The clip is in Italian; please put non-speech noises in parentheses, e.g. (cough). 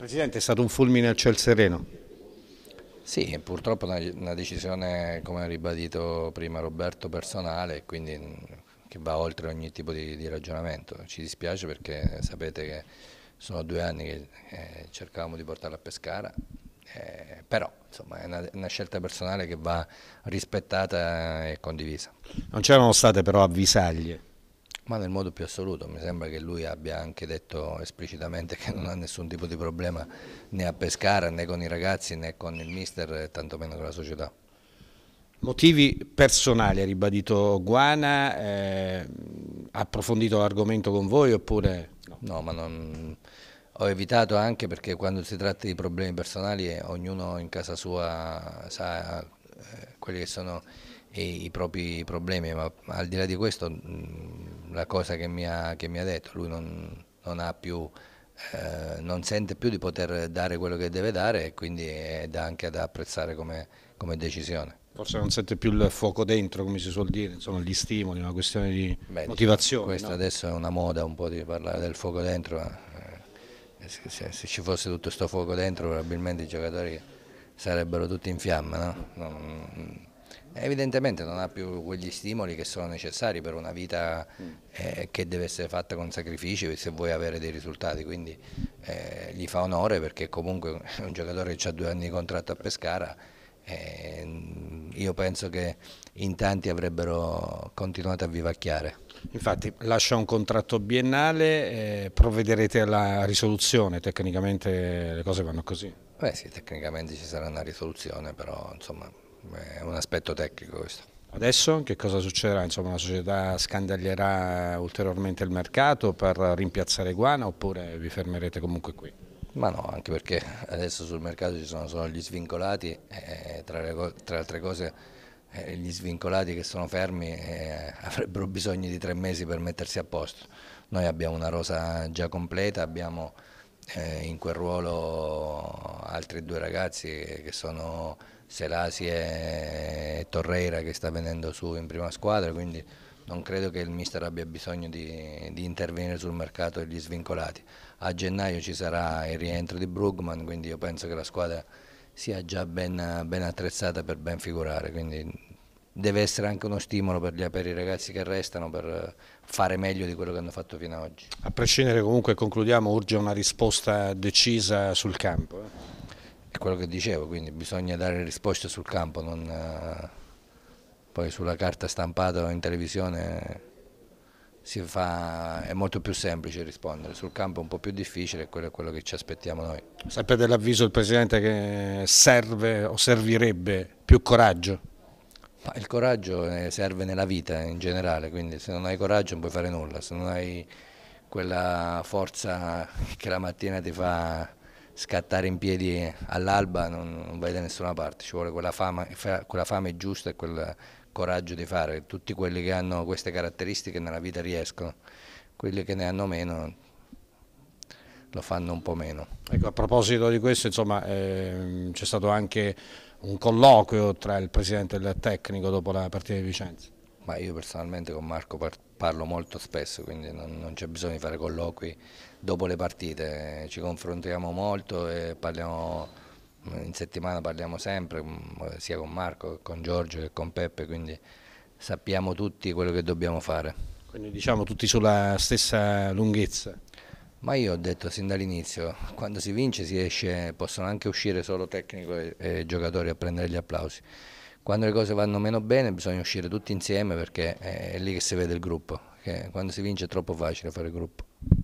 Presidente, è stato un fulmine a ciel sereno. Sì, purtroppo una decisione, come ha ribadito prima Roberto, personale, quindi mm, che va oltre ogni tipo di, di ragionamento. Ci dispiace perché sapete che sono due anni che eh, cercavamo di portarla a Pescara, eh, però insomma, è una, una, scelta personale che va rispettata e condivisa. Non c'erano state però avvisaglie? Ma nel modo più assoluto, mi sembra che lui abbia anche detto esplicitamente che non ha nessun tipo di problema né a Pescara né con i ragazzi né con il mister, tantomeno con la società. Motivi personali, ha ribadito Guana, eh, ha approfondito l'argomento con voi oppure... No, no ma non... ho evitato anche perché quando si tratta di problemi personali eh, ognuno in casa sua sa eh, quelli che sono i, i propri problemi, ma al di là di questo... Mh, mm, la cosa che mi ha, che mi ha detto, lui non, non, più, eh, non, sente più di poter dare quello che deve dare e quindi è da anche da apprezzare come, come decisione. Forse non sente più il fuoco dentro, come si suol dire, insomma, gli stimoli, una questione di Beh, motivazione. Questa no? adesso è una moda un po' di parlare del fuoco dentro, ma eh, se, se, ci fosse tutto questo fuoco dentro probabilmente i giocatori sarebbero tutti in fiamma. No? No, Evidentemente non ha più quegli stimoli che sono necessari per una vita eh, che deve essere fatta con sacrifici se vuoi avere dei risultati, quindi eh, gli fa onore perché comunque è (laughs) un giocatore che ha due anni di contratto a Pescara, eh, io penso che in tanti avrebbero continuato a vivacchiare. Infatti lascia un contratto biennale, eh, provvederete alla risoluzione, tecnicamente le cose vanno così. Beh sì, tecnicamente ci sarà una risoluzione, però insomma è un aspetto tecnico questo. Adesso che cosa succederà? Insomma, la società scandaglierà ulteriormente il mercato per rimpiazzare Guana oppure vi fermerete comunque qui? Ma no, anche perché adesso sul mercato ci sono solo gli svincolati, e tra, le, tra altre cose eh, gli svincolati che sono fermi eh, avrebbero bisogno di tre mesi per mettersi a posto. Noi abbiamo una rosa già completa, abbiamo eh, in quel ruolo altri due ragazzi che sono Selasi e Torreira che sta venendo su in prima squadra, quindi non credo che il mister abbia bisogno di, di intervenire sul mercato degli svincolati. A gennaio ci sarà il rientro di Brugman, quindi io penso che la squadra sia già ben, ben attrezzata per ben figurare, quindi deve essere anche uno stimolo per, gli, per, i ragazzi che restano per eh, fare meglio di quello che hanno fatto fino ad oggi. A prescindere comunque, concludiamo, urge una risposta decisa sul campo. Eh? È quello che dicevo, quindi bisogna dare risposte sul campo, non, eh, poi sulla carta stampata o in televisione Fa, è molto più semplice rispondere, sul campo è un po' più difficile, quello è quello che ci aspettiamo noi. Sempre dell'avviso il Presidente che serve o servirebbe più coraggio? Ma il coraggio eh, serve nella vita in generale, quindi se non hai coraggio non puoi fare nulla, se non hai quella forza (laughs) che la mattina ti fa scattare in piedi all'alba non, non, vai da nessuna parte, ci vuole quella fame, quella fame giusta e quel coraggio di fare. Tutti quelli che hanno queste caratteristiche nella vita riescono, quelli che ne hanno meno lo fanno un po' meno. Ecco, a proposito di questo, insomma, ehm, c'è stato anche un colloquio tra il presidente e il tecnico dopo la partita di Vicenza. Ma io personalmente con Marco parlo molto spesso, quindi non, non c'è bisogno di fare colloqui dopo le partite, ci confrontiamo molto e parliamo mm, in settimana parliamo sempre mm, sia con Marco che con Giorgio che con Peppe, quindi sappiamo tutti quello che dobbiamo fare. Quindi diciamo tutti sulla stessa lunghezza. Ma io ho detto sin dall'inizio, quando si vince si esce, possono anche uscire solo tecnico e, e giocatori a prendere gli applausi. Quando le cose vanno meno bene bisogna uscire tutti insieme perché è, è lì che si vede il gruppo, quando si vince è troppo facile fare gruppo.